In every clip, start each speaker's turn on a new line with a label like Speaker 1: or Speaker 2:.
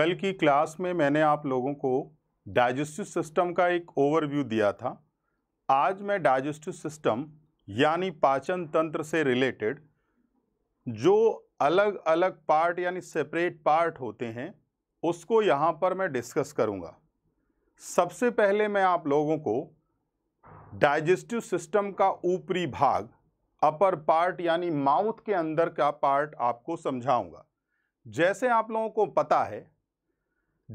Speaker 1: कल की क्लास में मैंने आप लोगों को डाइजेस्टिव सिस्टम का एक ओवरव्यू दिया था आज मैं डाइजेस्टिव सिस्टम यानी पाचन तंत्र से रिलेटेड जो अलग अलग पार्ट यानी सेपरेट पार्ट होते हैं उसको यहाँ पर मैं डिस्कस करूँगा सबसे पहले मैं आप लोगों को डाइजेस्टिव सिस्टम का ऊपरी भाग अपर पार्ट यानी माउथ के अंदर का पार्ट आपको समझाऊंगा जैसे आप लोगों को पता है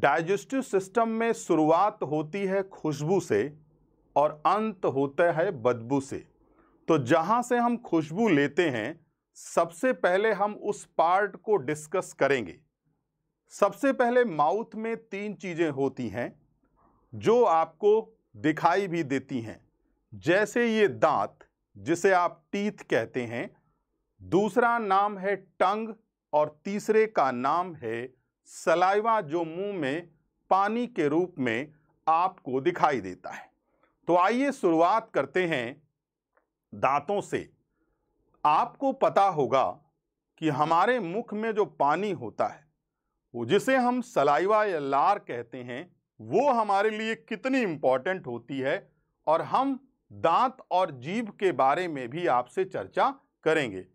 Speaker 1: डाइजेस्टिव सिस्टम में शुरुआत होती है खुशबू से और अंत होता है बदबू से तो जहाँ से हम खुशबू लेते हैं सबसे पहले हम उस पार्ट को डिस्कस करेंगे सबसे पहले माउथ में तीन चीज़ें होती हैं जो आपको दिखाई भी देती हैं जैसे ये दांत जिसे आप टीथ कहते हैं दूसरा नाम है टंग और तीसरे का नाम है सलाइवा जो मुंह में पानी के रूप में आपको दिखाई देता है तो आइए शुरुआत करते हैं दांतों से आपको पता होगा कि हमारे मुख में जो पानी होता है वो जिसे हम सलाइवा या लार कहते हैं वो हमारे लिए कितनी इम्पॉर्टेंट होती है और हम दांत और जीभ के बारे में भी आपसे चर्चा करेंगे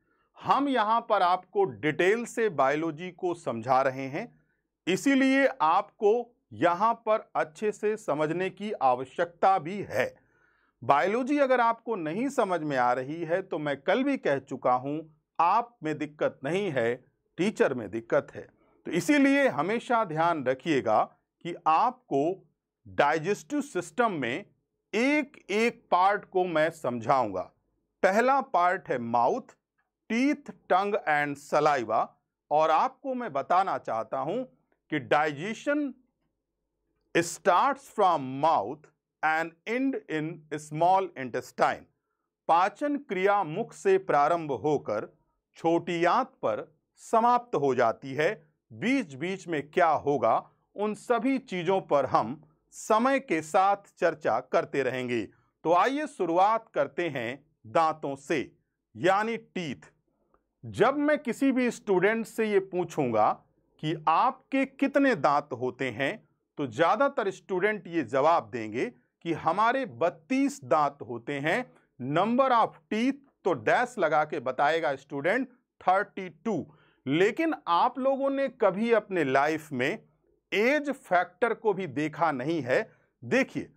Speaker 1: हम यहाँ पर आपको डिटेल से बायोलॉजी को समझा रहे हैं इसीलिए आपको यहाँ पर अच्छे से समझने की आवश्यकता भी है बायोलॉजी अगर आपको नहीं समझ में आ रही है तो मैं कल भी कह चुका हूँ आप में दिक्कत नहीं है टीचर में दिक्कत है तो इसीलिए हमेशा ध्यान रखिएगा कि आपको डाइजेस्टिव सिस्टम में एक एक पार्ट को मैं समझाऊंगा पहला पार्ट है mouth teeth tongue and saliva और आपको मैं बताना चाहता हूं कि digestion starts from mouth and end in small intestine पाचन क्रिया मुख से प्रारंभ होकर छोटी आंत पर समाप्त हो जाती है बीच बीच में क्या होगा उन सभी चीज़ों पर हम समय के साथ चर्चा करते रहेंगे तो आइए शुरुआत करते हैं दांतों से यानी टीथ जब मैं किसी भी स्टूडेंट से ये पूछूंगा कि आपके कितने दांत होते हैं तो ज़्यादातर स्टूडेंट ये जवाब देंगे कि हमारे 32 दांत होते हैं नंबर ऑफ टीथ तो डैश लगा के बताएगा स्टूडेंट 32 लेकिन आप लोगों ने कभी अपने लाइफ में एज फैक्टर को भी देखा नहीं है देखिए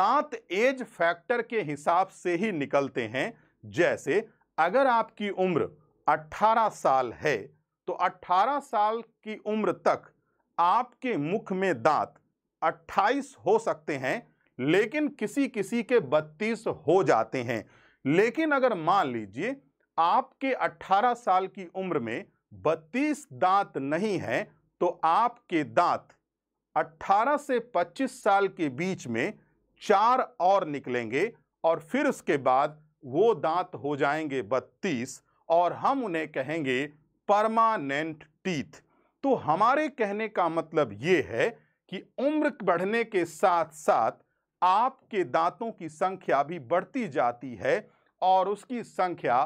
Speaker 1: दांत एज फैक्टर के हिसाब से ही निकलते हैं जैसे अगर आपकी उम्र 18 साल है तो 18 साल की उम्र तक आपके मुख में दांत 28 हो सकते हैं लेकिन किसी किसी के 32 हो जाते हैं लेकिन अगर मान लीजिए आपके 18 साल की उम्र में 32 दांत नहीं हैं तो आपके दांत 18 से 25 साल के बीच में चार और निकलेंगे और फिर उसके बाद वो दांत हो जाएंगे 32 और हम उन्हें कहेंगे परमानेंट टीथ तो हमारे कहने का मतलब ये है कि उम्र बढ़ने के साथ साथ आपके दांतों की संख्या भी बढ़ती जाती है और उसकी संख्या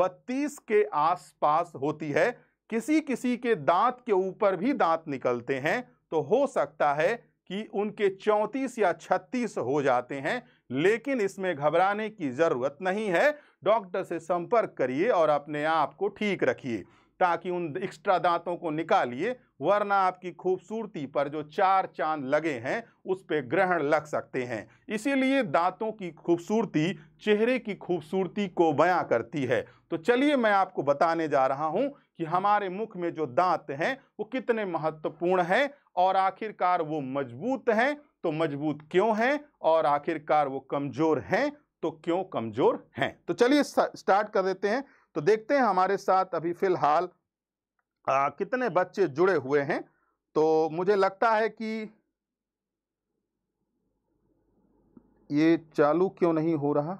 Speaker 1: 32 के आसपास होती है किसी किसी के दांत के ऊपर भी दांत निकलते हैं तो हो सकता है कि उनके 34 या 36 हो जाते हैं लेकिन इसमें घबराने की ज़रूरत नहीं है डॉक्टर से संपर्क करिए और अपने आप को ठीक रखिए ताकि उन एक्स्ट्रा दांतों को निकालिए वरना आपकी खूबसूरती पर जो चार चांद लगे हैं उस पर ग्रहण लग सकते हैं इसीलिए दांतों की खूबसूरती चेहरे की खूबसूरती को बयां करती है तो चलिए मैं आपको बताने जा रहा हूं कि हमारे मुख में जो दांत हैं वो कितने महत्वपूर्ण हैं और आखिरकार वो मजबूत हैं तो मजबूत क्यों हैं और आखिरकार वो कमज़ोर हैं तो क्यों कमज़ोर हैं तो चलिए स्टार्ट कर देते हैं तो देखते हैं हमारे साथ अभी फ़िलहाल कितने बच्चे जुड़े हुए हैं तो मुझे लगता है कि ये चालू क्यों नहीं हो रहा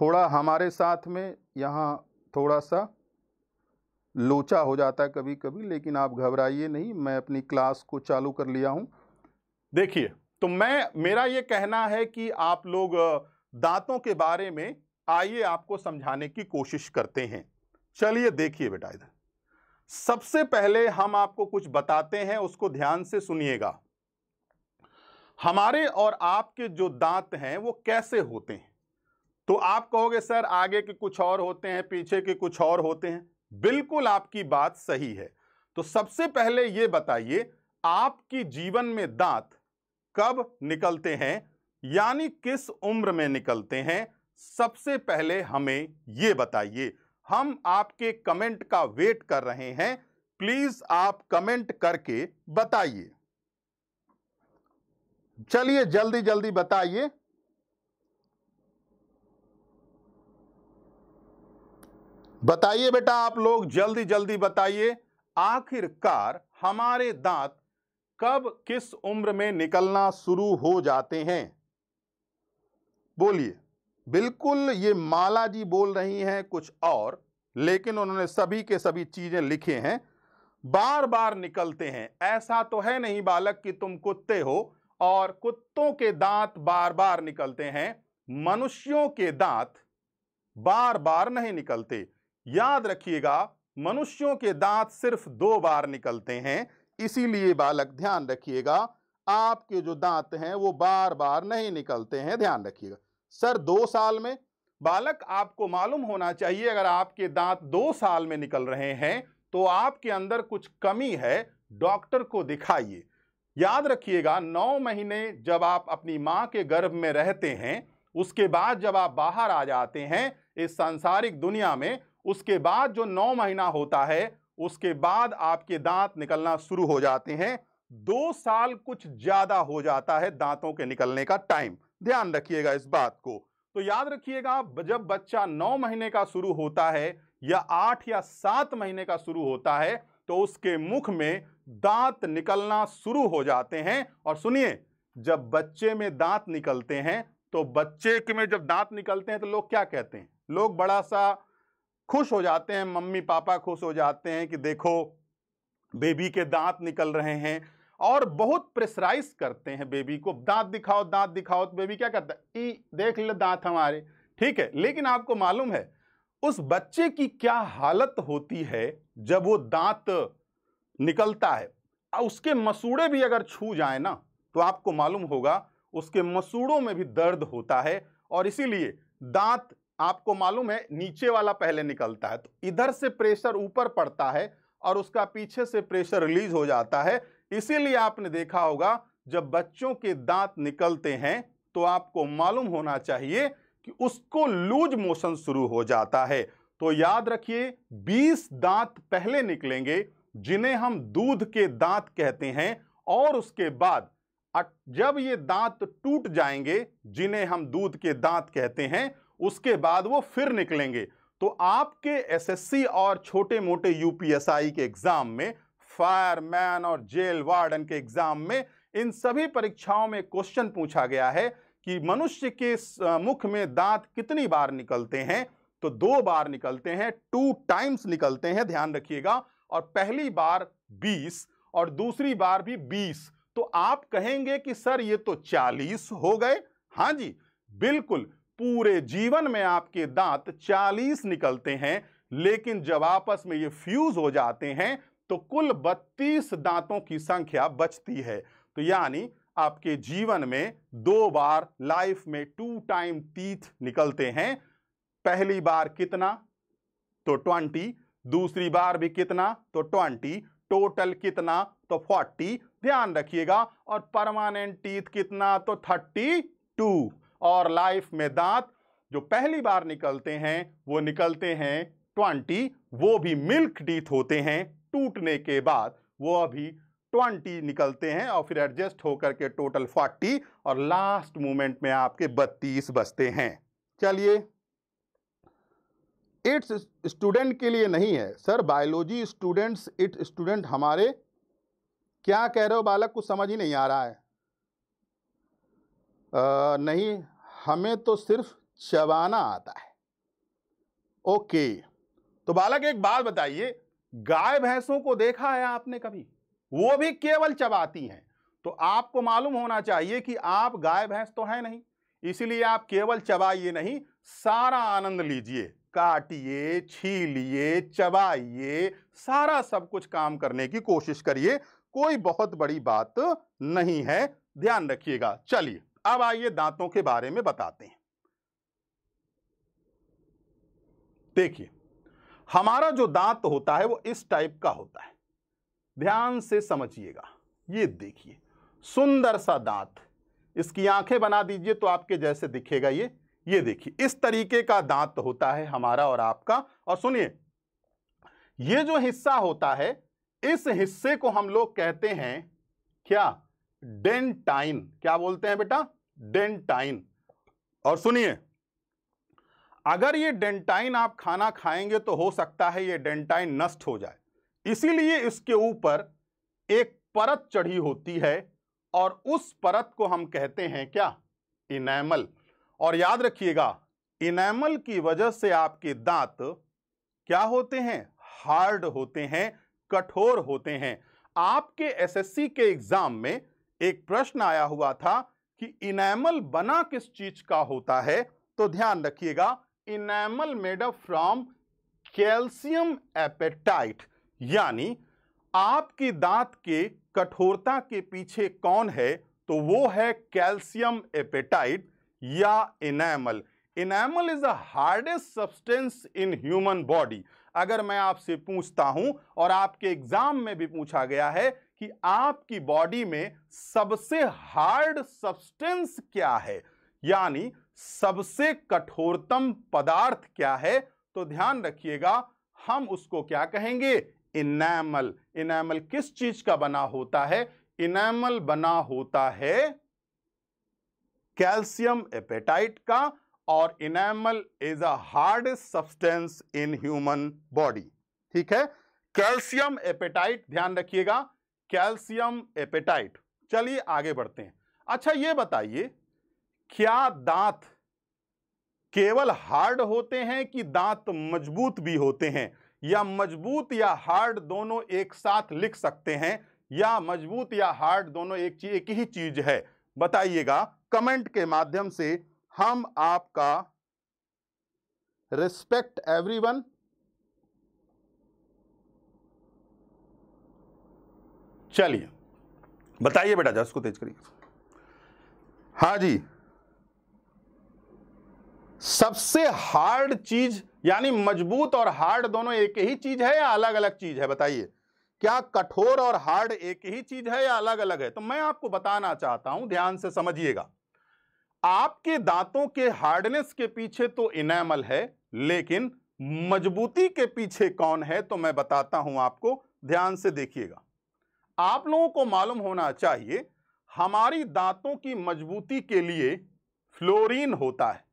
Speaker 1: थोड़ा हमारे साथ में यहाँ थोड़ा सा लोचा हो जाता है कभी कभी लेकिन आप घबराइए नहीं मैं अपनी क्लास को चालू कर लिया हूँ देखिए तो मैं मेरा ये कहना है कि आप लोग दांतों के बारे में आइए आपको समझाने की कोशिश करते हैं चलिए देखिए बेटा इधर सबसे पहले हम आपको कुछ बताते हैं उसको ध्यान से सुनिएगा हमारे और आपके जो दांत हैं वो कैसे होते हैं तो आप कहोगे सर आगे के कुछ और होते हैं पीछे के कुछ और होते हैं बिल्कुल आपकी बात सही है तो सबसे पहले ये बताइए आपकी जीवन में दांत कब निकलते हैं यानी किस उम्र में निकलते हैं सबसे पहले हमें ये बताइए हम आपके कमेंट का वेट कर रहे हैं प्लीज आप कमेंट करके बताइए चलिए जल्दी जल्दी बताइए बताइए बेटा आप लोग जल्दी जल्दी बताइए आखिरकार हमारे दांत कब किस उम्र में निकलना शुरू हो जाते हैं बोलिए बिल्कुल ये माला जी बोल रही हैं कुछ और लेकिन उन्होंने सभी के सभी चीज़ें लिखे हैं बार बार निकलते हैं ऐसा तो है नहीं बालक कि तुम कुत्ते हो और कुत्तों के दांत बार बार निकलते हैं मनुष्यों के दांत बार बार नहीं निकलते याद रखिएगा मनुष्यों के दांत सिर्फ दो बार निकलते हैं इसीलिए बालक ध्यान रखिएगा आपके जो दांत हैं वो बार बार नहीं निकलते हैं ध्यान रखिएगा सर दो साल में बालक आपको मालूम होना चाहिए अगर आपके दांत दो साल में निकल रहे हैं तो आपके अंदर कुछ कमी है डॉक्टर को दिखाइए याद रखिएगा नौ महीने जब आप अपनी माँ के गर्भ में रहते हैं उसके बाद जब आप बाहर आ जाते हैं इस सांसारिक दुनिया में उसके बाद जो नौ महीना होता है उसके बाद आपके दांत निकलना शुरू हो जाते हैं दो साल कुछ ज़्यादा हो जाता है दांतों के निकलने का टाइम ध्यान रखिएगा इस बात को तो याद रखिएगा जब बच्चा नौ महीने का शुरू होता है या आठ या सात महीने का शुरू होता है तो उसके मुख में दांत निकलना शुरू हो जाते हैं और सुनिए जब बच्चे में दांत निकलते हैं तो बच्चे के में जब दांत निकलते हैं तो लोग क्या कहते हैं लोग बड़ा सा खुश हो जाते हैं मम्मी पापा खुश हो जाते हैं कि देखो बेबी के दांत निकल रहे हैं और बहुत प्रेशराइज करते हैं बेबी को दांत दिखाओ दांत दिखाओ तो बेबी क्या करता है देख ले दांत हमारे ठीक है लेकिन आपको मालूम है उस बच्चे की क्या हालत होती है जब वो दांत निकलता है उसके मसूड़े भी अगर छू जाए ना तो आपको मालूम होगा उसके मसूड़ों में भी दर्द होता है और इसीलिए दांत आपको मालूम है नीचे वाला पहले निकलता है तो इधर से प्रेशर ऊपर पड़ता है और उसका पीछे से प्रेशर रिलीज हो जाता है इसीलिए आपने देखा होगा जब बच्चों के दांत निकलते हैं तो आपको मालूम होना चाहिए कि उसको लूज मोशन शुरू हो जाता है तो याद रखिए 20 दांत पहले निकलेंगे जिन्हें हम दूध के दांत कहते हैं और उसके बाद जब ये दांत टूट जाएंगे जिन्हें हम दूध के दांत कहते हैं उसके बाद वो फिर निकलेंगे तो आपके एसएससी और छोटे मोटे यूपीएसआई के एग्जाम में फायरमैन और जेल वार्डन के एग्जाम में इन सभी परीक्षाओं में क्वेश्चन पूछा गया है कि मनुष्य के मुख में दांत कितनी बार निकलते हैं तो दो बार निकलते हैं टू टाइम्स निकलते हैं ध्यान रखिएगा और पहली बार बीस और दूसरी बार भी बीस तो आप कहेंगे कि सर ये तो चालीस हो गए हाँ जी बिल्कुल पूरे जीवन में आपके दांत चालीस निकलते हैं लेकिन जब आपस में ये फ्यूज हो जाते हैं तो कुल 32 दांतों की संख्या बचती है तो यानी आपके जीवन में दो बार लाइफ में टू टाइम तीथ निकलते हैं पहली बार कितना तो ट्वेंटी दूसरी बार भी कितना तो ट्वेंटी टोटल कितना तो फोर्टी ध्यान रखिएगा और परमानेंट टीथ कितना तो थर्टी टू और लाइफ में दांत जो पहली बार निकलते हैं वो निकलते हैं ट्वेंटी वो भी मिल्क टीथ होते हैं टूटने के बाद वो अभी ट्वेंटी निकलते हैं और फिर एडजस्ट होकर के टोटल फोर्टी और लास्ट मोमेंट में आपके बत्तीस बचते हैं चलिए इट्स स्टूडेंट के लिए नहीं है sir biology students it student हमारे क्या कह रहे हो बालक कुछ समझ ही नहीं आ रहा है आ, नहीं हमें तो सिर्फ चबाना आता है ओके तो बालक एक बात बताइए गाय भैंसों को देखा है आपने कभी वो भी केवल चबाती हैं तो आपको मालूम होना चाहिए कि आप गाय भैंस तो है नहीं इसीलिए आप केवल चबाइए नहीं सारा आनंद लीजिए काटिए छीलिए चबाइए सारा सब कुछ काम करने की कोशिश करिए कोई बहुत बड़ी बात नहीं है ध्यान रखिएगा चलिए अब आइए दांतों के बारे में बताते हैं देखिए हमारा जो दांत होता है वो इस टाइप का होता है ध्यान से समझिएगा ये देखिए सुंदर सा दांत इसकी आंखें बना दीजिए तो आपके जैसे दिखेगा ये ये देखिए इस तरीके का दांत होता है हमारा और आपका और सुनिए ये जो हिस्सा होता है इस हिस्से को हम लोग कहते हैं क्या डेंटाइन क्या बोलते हैं बेटा डेंटाइन और सुनिए अगर ये डेंटाइन आप खाना खाएंगे तो हो सकता है ये डेंटाइन नष्ट हो जाए इसीलिए इसके ऊपर एक परत चढ़ी होती है और उस परत को हम कहते हैं क्या इनैमल और याद रखिएगा इनैमल की वजह से आपके दांत क्या होते हैं हार्ड होते हैं कठोर होते हैं आपके एसएससी के एग्जाम में एक प्रश्न आया हुआ था कि इनैमल बना किस चीज का होता है तो ध्यान रखिएगा enamel made up from calcium apatite यानी आपकी दांत के कठोरता के पीछे कौन है तो वो है कैल्शियम एपेटाइट या enamel enamel is a hardest substance in human body अगर मैं आपसे पूछता हूं और आपके एग्जाम में भी पूछा गया है कि आपकी बॉडी में सबसे हार्ड सब्सटेंस क्या है यानी सबसे कठोरतम पदार्थ क्या है तो ध्यान रखिएगा हम उसको क्या कहेंगे इनैमल इनैमल किस चीज का बना होता है इनैमल बना होता है कैल्शियम एपेटाइट का और enamel is a hard substance in human body ठीक है कैल्शियम एपेटाइट ध्यान रखिएगा कैल्शियम एपेटाइट चलिए आगे बढ़ते हैं अच्छा ये बताइए क्या दांत केवल हार्ड होते हैं कि दांत मजबूत भी होते हैं या मजबूत या हार्ड दोनों एक साथ लिख सकते हैं या मजबूत या हार्ड दोनों एक चीज एक ही चीज है बताइएगा कमेंट के माध्यम से हम आपका रिस्पेक्ट एवरीवन चलिए बताइए बेटा जस को तेज करिए हाँ जी सबसे हार्ड चीज यानी मजबूत और हार्ड दोनों एक ही चीज है या अलग अलग चीज है बताइए क्या कठोर और हार्ड एक ही चीज है या अलग अलग है तो मैं आपको बताना चाहता हूं ध्यान से समझिएगा आपके दांतों के हार्डनेस के पीछे तो इनेमल है लेकिन मजबूती के पीछे कौन है तो मैं बताता हूं आपको ध्यान से देखिएगा आप लोगों को मालूम होना चाहिए हमारी दांतों की मजबूती के लिए फ्लोरीन होता है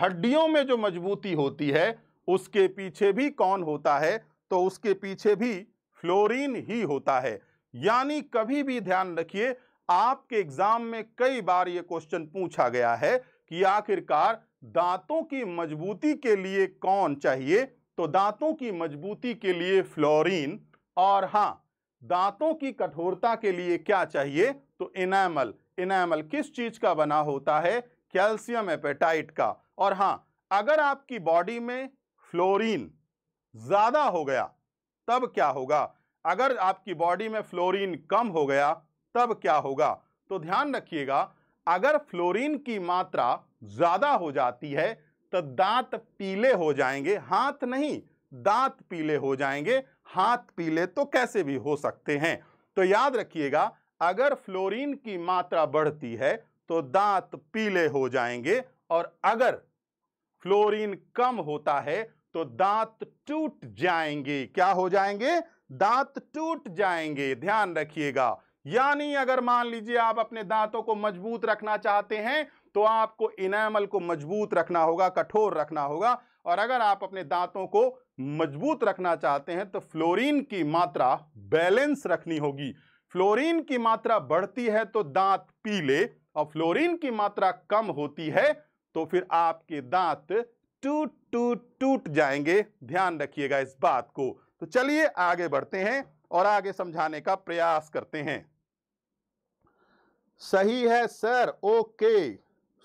Speaker 1: हड्डियों में जो मजबूती होती है उसके पीछे भी कौन होता है तो उसके पीछे भी फ्लोरीन ही होता है यानी कभी भी ध्यान रखिए आपके एग्जाम में कई बार ये क्वेश्चन पूछा गया है कि आखिरकार दांतों की मजबूती के लिए कौन चाहिए तो दांतों की मजबूती के लिए फ्लोरीन और हाँ दांतों की कठोरता के लिए क्या चाहिए तो इनामल इनामल किस चीज का बना होता है कैल्शियम एपेटाइट का और हाँ अगर आपकी बॉडी में फ्लोरीन ज़्यादा हो गया तब क्या होगा अगर आपकी बॉडी में फ्लोरीन कम हो गया तब क्या होगा तो ध्यान रखिएगा अगर फ्लोरीन की मात्रा ज़्यादा हो जाती है तो दांत पीले हो जाएंगे हाथ नहीं दांत पीले हो जाएंगे हाथ पीले तो कैसे भी हो सकते हैं तो याद रखिएगा अगर फ्लोरीन की मात्रा बढ़ती है तो दांत पीले हो जाएंगे और अगर क्लोरीन कम होता है तो दांत टूट जाएंगे क्या हो जाएंगे दांत टूट जाएंगे ध्यान रखिएगा यानी अगर मान लीजिए आप अपने दांतों को मजबूत रखना चाहते हैं तो आपको इनामल को मजबूत रखना होगा कठोर रखना होगा और अगर आप अपने दांतों को मजबूत रखना चाहते हैं तो फ्लोरीन की मात्रा बैलेंस रखनी होगी फ्लोरीन की मात्रा बढ़ती है तो दांत पीले और फ्लोरीन की मात्रा कम होती है तो फिर आपके दांत टूट टूट टूट जाएंगे ध्यान रखिएगा इस बात को तो चलिए आगे बढ़ते हैं और आगे समझाने का प्रयास करते हैं सही है sir okay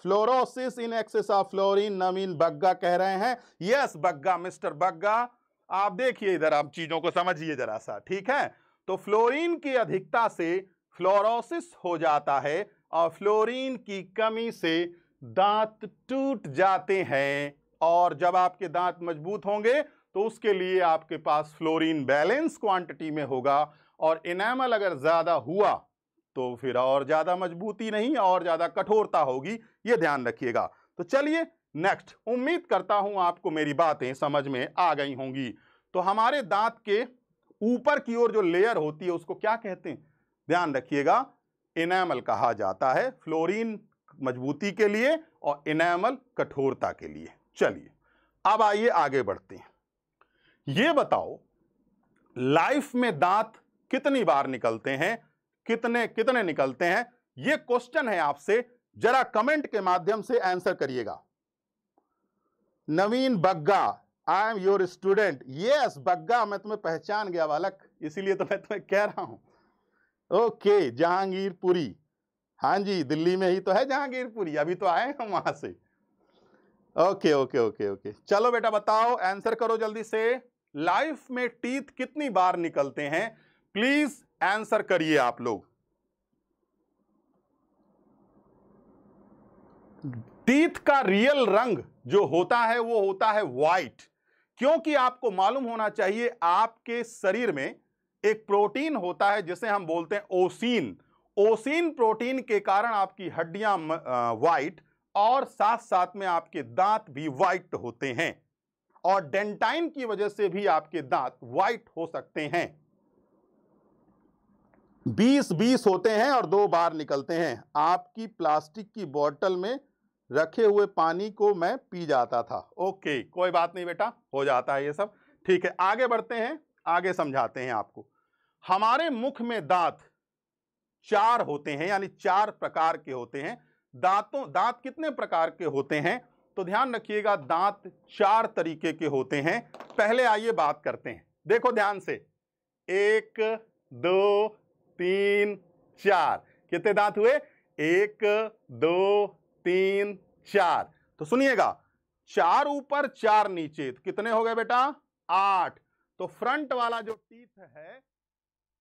Speaker 1: fluorosis in excess of fluorine Naveen Bagga कह रहे हैं यस बग्गा मिस्टर बग्गा आप देखिए इधर आप चीजों को समझिए जरा सा ठीक है तो फ्लोरीन की अधिकता से फ्लोरोसिस हो जाता है और फ्लोरीन की कमी से दांत टूट जाते हैं और जब आपके दांत मजबूत होंगे तो उसके लिए आपके पास फ्लोरीन बैलेंस क्वांटिटी में होगा और इनेमल अगर ज़्यादा हुआ तो फिर और ज़्यादा मजबूती नहीं और ज़्यादा कठोरता होगी ये ध्यान रखिएगा तो चलिए नेक्स्ट उम्मीद करता हूँ आपको मेरी बातें समझ में आ गई होंगी तो हमारे दांत के ऊपर की ओर जो लेयर होती है उसको क्या कहते हैं ध्यान रखिएगा इनेमल कहा जाता है फ्लोरीन मजबूती के लिए और इनामल कठोरता के लिए चलिए अब आइए आगे बढ़ते हैं ये बताओ लाइफ में दांत कितनी बार निकलते हैं कितने कितने निकलते हैं ये क्वेश्चन है आपसे जरा कमेंट के माध्यम से आंसर करिएगा Naveen Bagga I am your student yes Bagga मैं तुम्हें पहचान गया बालक इसीलिए तो मैं तुम्हें कह रहा हूं ओके जहांगीरपुरी हाँ जी दिल्ली में ही तो है जहांगीरपुरी अभी तो आए हम वहां से ओके ओके ओके ओके चलो बेटा बताओ आंसर करो जल्दी से लाइफ में टीथ कितनी बार निकलते हैं प्लीज आंसर करिए आप लोग टीथ का रियल रंग जो होता है वो होता है व्हाइट क्योंकि आपको मालूम होना चाहिए आपके शरीर में एक प्रोटीन होता है जिसे हम बोलते हैं ओसिन ओसिन प्रोटीन के कारण आपकी हड्डियां वाइट और साथ साथ में आपके दांत भी वाइट होते हैं और डेंटाइन की वजह से भी आपके दांत वाइट हो सकते हैं बीस बीस होते हैं और दो बार निकलते हैं आपकी प्लास्टिक की बोतल में रखे हुए पानी को मैं पी जाता था ओके कोई बात नहीं बेटा हो जाता है ये सब ठीक है आगे बढ़ते हैं आगे समझाते हैं आपको हमारे मुख में दांत चार होते हैं यानी चार प्रकार के होते हैं दांतों दांत कितने प्रकार के होते हैं तो ध्यान रखिएगा दांत चार तरीके के होते हैं पहले आइए बात करते हैं देखो ध्यान से एक दो तीन चार कितने दांत हुए एक दो तीन चार तो सुनिएगा चार ऊपर चार नीचे तो कितने हो गए बेटा आठ तो फ्रंट वाला जो टीथ है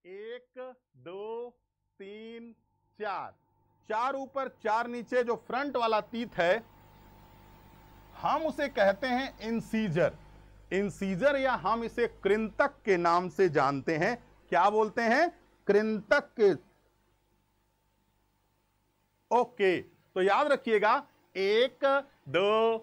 Speaker 1: एक दो तीन चार चार ऊपर चार नीचे जो फ्रंट वाला तीत है हम उसे कहते हैं इंसीजर इंसीजर या हम इसे कृंतक के नाम से जानते हैं क्या बोलते हैं कृंतक के ओके तो याद रखिएगा एक दो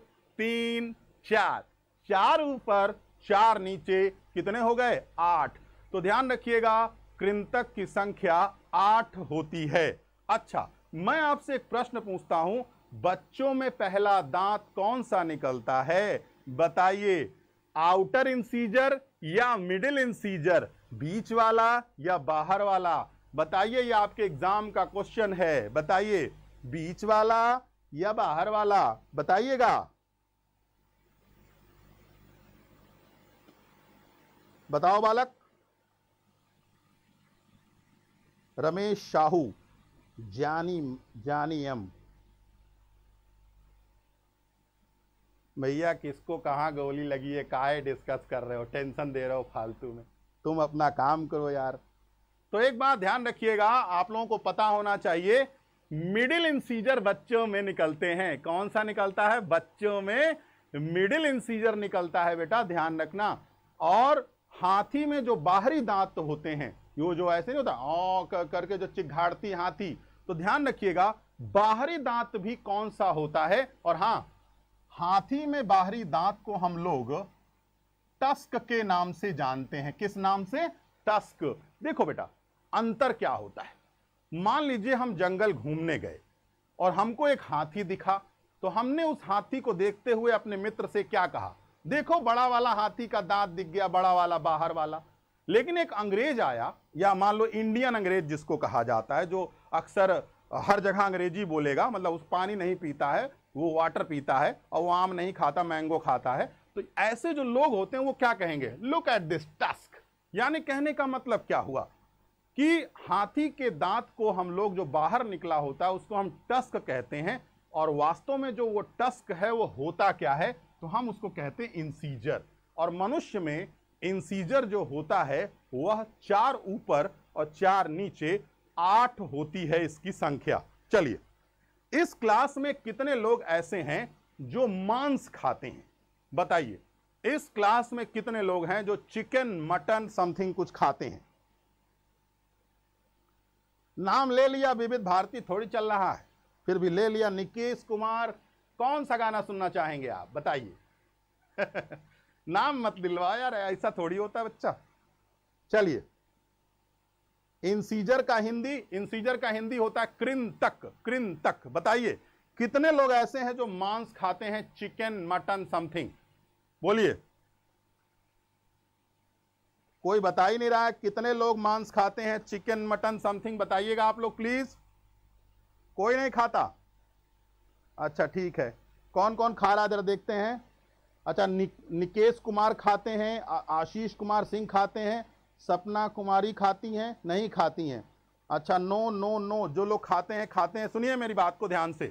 Speaker 1: तीन चार चार ऊपर चार नीचे कितने हो गए आठ तो ध्यान रखिएगा कृंतक की संख्या आठ होती है अच्छा मैं आपसे एक प्रश्न पूछता हूं बच्चों में पहला दांत कौन सा निकलता है बताइए आउटर इंसीजर या मिडिल इंसीजर बीच वाला या बाहर वाला बताइए ये आपके एग्जाम का क्वेश्चन है बताइए बीच वाला या बाहर वाला बताइएगा बताओ बालक रमेश शाहू जानी एम भैया किसको कहाँ गोली लगी है काहे डिस्कस कर रहे हो टेंशन दे रहे हो फालतू में तुम अपना काम करो यार तो एक बात ध्यान रखिएगा आप लोगों को पता होना चाहिए मिडिल इंसीजर बच्चों में निकलते हैं कौन सा निकलता है बच्चों में मिडिल इंसीजर निकलता है बेटा ध्यान रखना और हाथी में जो बाहरी दांत होते हैं यो जो ऐसे नहीं होता औ करके जो चिघाड़ती हाथी तो ध्यान रखिएगा बाहरी दांत भी कौन सा होता है और हां हाथी में बाहरी दांत को हम लोग टस्क के नाम से जानते हैं किस नाम से टस्क देखो बेटा अंतर क्या होता है मान लीजिए हम जंगल घूमने गए और हमको एक हाथी दिखा तो हमने उस हाथी को देखते हुए अपने मित्र से क्या कहा देखो बड़ा वाला हाथी का दांत दिख गया बड़ा वाला बाहर वाला लेकिन एक अंग्रेज आया या मान लो इंडियन अंग्रेज जिसको कहा जाता है जो अक्सर हर जगह अंग्रेजी बोलेगा मतलब उस पानी नहीं पीता है वो वाटर पीता है और वो आम नहीं खाता मैंगो खाता है तो ऐसे जो लोग होते हैं वो क्या कहेंगे लुक एट दिस टस्क यानी कहने का मतलब क्या हुआ कि हाथी के दांत को हम लोग जो बाहर निकला होता है उसको हम टस्क कहते हैं और वास्तव में जो वो टस्क है वो होता क्या है तो हम उसको कहते हैं इंसीजर और मनुष्य में इंसीजर जो होता है वह चार ऊपर और चार नीचे आठ होती है इसकी संख्या चलिए इस क्लास में कितने लोग ऐसे हैं जो मांस खाते हैं बताइए इस क्लास में कितने लोग हैं जो चिकन मटन समथिंग कुछ खाते हैं नाम ले लिया विविध भारती थोड़ी चल रहा है फिर भी ले लिया निकेश कुमार कौन सा गाना सुनना चाहेंगे आप बताइए नाम मत दिलवा यार ऐसा थोड़ी होता है बच्चा चलिए इंसीजर का हिंदी इंसीजर का हिंदी होता है कृंतक कृंतक बताइए कितने लोग ऐसे हैं जो मांस खाते हैं चिकन मटन समथिंग बोलिए कोई बता ही नहीं रहा है कितने लोग मांस खाते हैं चिकन मटन समथिंग बताइएगा आप लोग प्लीज कोई नहीं खाता अच्छा ठीक है कौन कौन खा रहा है जरा देखते हैं अच्छा नि, निकेश कुमार खाते हैं आशीष कुमार सिंह खाते हैं सपना कुमारी खाती हैं नहीं खाती हैं अच्छा नो नो नो जो लोग खाते हैं खाते हैं सुनिए मेरी बात को ध्यान से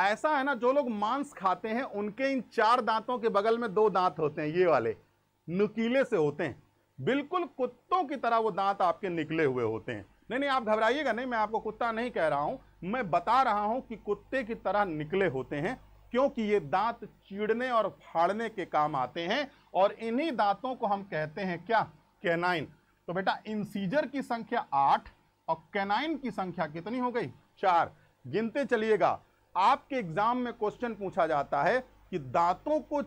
Speaker 1: ऐसा है ना जो लोग मांस खाते हैं उनके इन चार दांतों के बगल में दो दांत होते हैं ये वाले नुकीले से होते हैं बिल्कुल कुत्तों की तरह वो दांत आपके निकले हुए होते हैं नहीं नहीं आप घबराइएगा नहीं मैं आपको कुत्ता नहीं कह रहा हूँ मैं बता रहा हूँ कि कुत्ते की तरह निकले होते हैं क्योंकि ये दांत चीड़ने और फाड़ने के काम आते हैं और इन्हीं दांतों को हम कहते हैं क्या कैनाइन तो बेटा इंसीजर की संख्या आठ और कैनाइन की संख्या कितनी हो गई चार गिनते चलिएगा आपके एग्जाम में क्वेश्चन पूछा जाता है कि दांतों को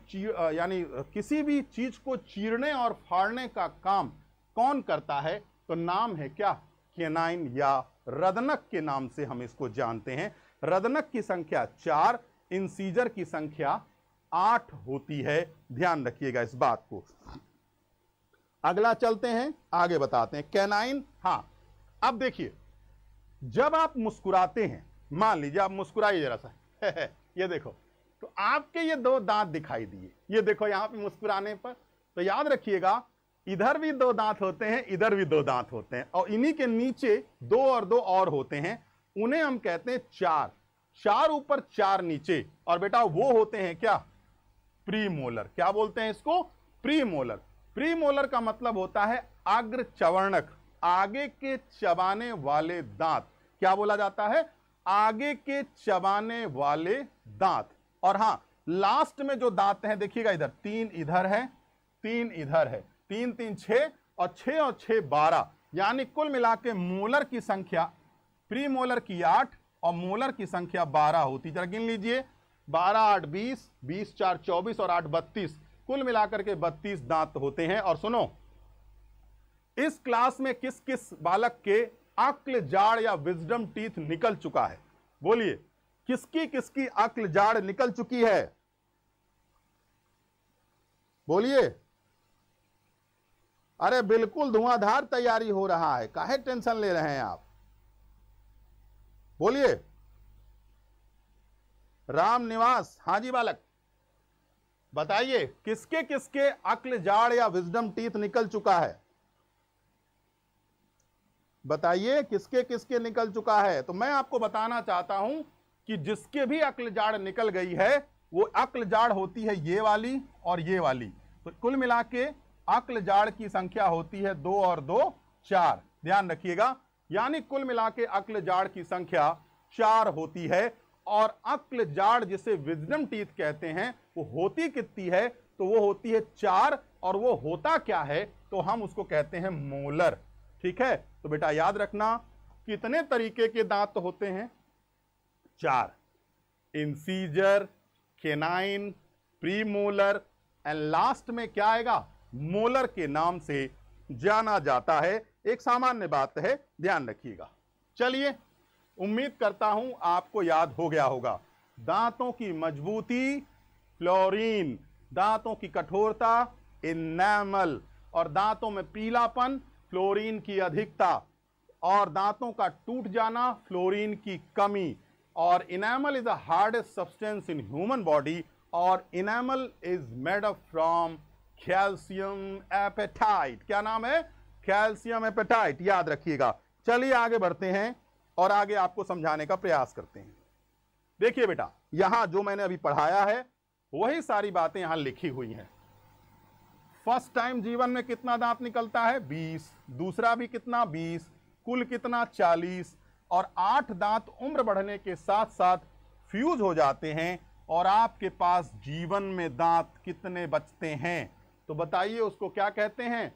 Speaker 1: यानी किसी भी चीज को चीरने और फाड़ने का काम कौन करता है तो नाम है क्या केनाइन या रदनक के नाम से हम इसको जानते हैं रदनक की संख्या चार इंसीजर की संख्या आठ होती है ध्यान रखिएगा इस बात को अगला चलते हैं आगे बताते हैं कैनाइन हाँ अब देखिए जब आप मुस्कुराते हैं मान लीजिए आप मुस्कुराइए जरा सा ये देखो तो आपके ये दो दांत दिखाई दिए ये देखो यहां पे मुस्कुराने पर तो याद रखिएगा इधर भी दो दांत होते हैं इधर भी दो दांत होते हैं और इन्हीं के नीचे दो और दो और होते हैं उन्हें हम कहते हैं चार चार ऊपर चार नीचे और बेटा वो होते हैं क्या प्रीमोलर क्या बोलते हैं इसको प्रीमोलर प्रीमोलर का मतलब होता है अग्र चवर्णक आगे के चबाने वाले दांत क्या बोला जाता है आगे के चबाने वाले दांत और हां लास्ट में जो दांत हैं देखिएगा इधर तीन इधर है तीन इधर है तीन तीन छ और छ और छ बारह यानी कुल मिला के मोलर की संख्या प्रीमोलर की आठ और मोलर की संख्या बारह होती जरा गिन लीजिए बारह आठ बीस बीस चार चौबीस और आठ बत्तीस कुल मिलाकर के बत्तीस दांत होते हैं और सुनो इस क्लास में किस किस बालक के अक्ल जाड़ या विजडम टीथ निकल चुका है बोलिए किसकी किसकी अक्ल जाड़ निकल चुकी है बोलिए अरे बिल्कुल धुआंधार तैयारी हो रहा है काहे टेंशन ले रहे हैं आप बोलिए राम निवास हाँ जी बालक बताइए किसके किसके अक्ल जाड़ या विजडम टीथ निकल चुका है बताइए किसके किसके निकल चुका है तो मैं आपको बताना चाहता हूं कि जिसके भी अक्ल जाड़ निकल गई है वो अक्ल जाड़ होती है ये वाली और ये वाली तो कुल मिला के अक्ल जाड़ की संख्या होती है दो और दो चार ध्यान रखिएगा यानी कुल मिला के अक्ल जाड़ की संख्या चार होती है और अक्ल जाड़ जिसे विजडम टीथ कहते हैं वो होती कितनी है तो वो होती है चार और वो होता क्या है तो हम उसको कहते हैं मोलर ठीक है तो बेटा याद रखना कितने तरीके के दांत तो होते हैं चार incisor canine premolar and last में क्या आएगा मोलर के नाम से जाना जाता है एक सामान्य बात है ध्यान रखिएगा चलिए उम्मीद करता हूं आपको याद हो गया होगा दांतों की मजबूती फ्लोरीन दांतों की कठोरता इनैमल और दांतों में पीलापन फ्लोरीन की अधिकता और दांतों का टूट जाना फ्लोरीन की कमी और enamel is a hardest substance in human body और enamel is made up from calcium apatite क्या नाम है कैल्शियम एपेटाइट याद रखिएगा चलिए आगे बढ़ते हैं और आगे आपको समझाने का प्रयास करते हैं देखिए बेटा यहां जो मैंने अभी पढ़ाया है वही सारी बातें यहां लिखी हुई हैं फर्स्ट टाइम जीवन में कितना दांत निकलता है 20 दूसरा भी कितना 20 कुल कितना 40 और आठ दांत उम्र बढ़ने के साथ साथ फ्यूज हो जाते हैं और आपके पास जीवन में दांत कितने बचते हैं तो बताइए उसको क्या कहते हैं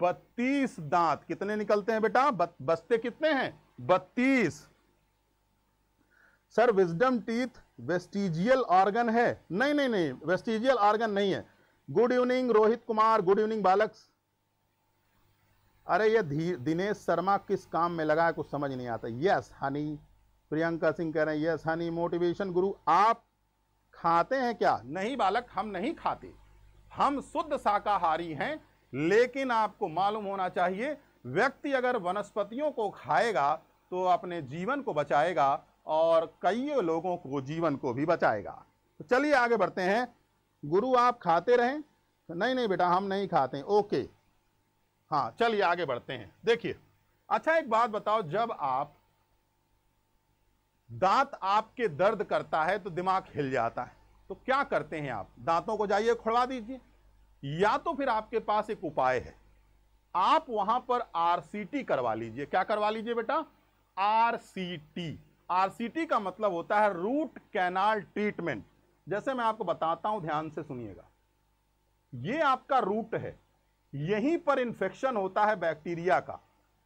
Speaker 1: बत्तीस दांत कितने निकलते हैं बेटा बस्ते कितने हैं बत्तीस sir wisdom teeth vestigial organ है नहीं नहीं नहीं वेस्टिजियल ऑर्गन नहीं है good evening Rohit Kumar good evening बालक अरे ये दिनेश शर्मा किस काम में लगा है कुछ समझ नहीं आता यस हनी प्रियंका सिंह कह रहे हैं यस हनी मोटिवेशन गुरु आप खाते हैं क्या नहीं बालक हम नहीं खाते हम शुद्ध शाकाहारी हैं लेकिन आपको मालूम होना चाहिए व्यक्ति अगर वनस्पतियों को खाएगा तो अपने जीवन को बचाएगा और कईयों लोगों को जीवन को भी बचाएगा तो चलिए आगे बढ़ते हैं गुरु आप खाते रहें नहीं नहीं बेटा हम नहीं खाते हैं ओके हाँ चलिए आगे बढ़ते हैं देखिए अच्छा एक बात बताओ जब आप दांत आपके दर्द करता है तो दिमाग हिल जाता है तो क्या करते हैं आप दांतों को जाइए खुड़वा दीजिए या तो फिर आपके पास एक उपाय है आप वहां पर आरसीटी करवा लीजिए क्या करवा लीजिए बेटा आरसीटी आरसीटी का मतलब होता है रूट कैनाल ट्रीटमेंट जैसे मैं आपको बताता हूं ध्यान से सुनिएगा ये आपका रूट है यहीं पर इंफेक्शन होता है बैक्टीरिया का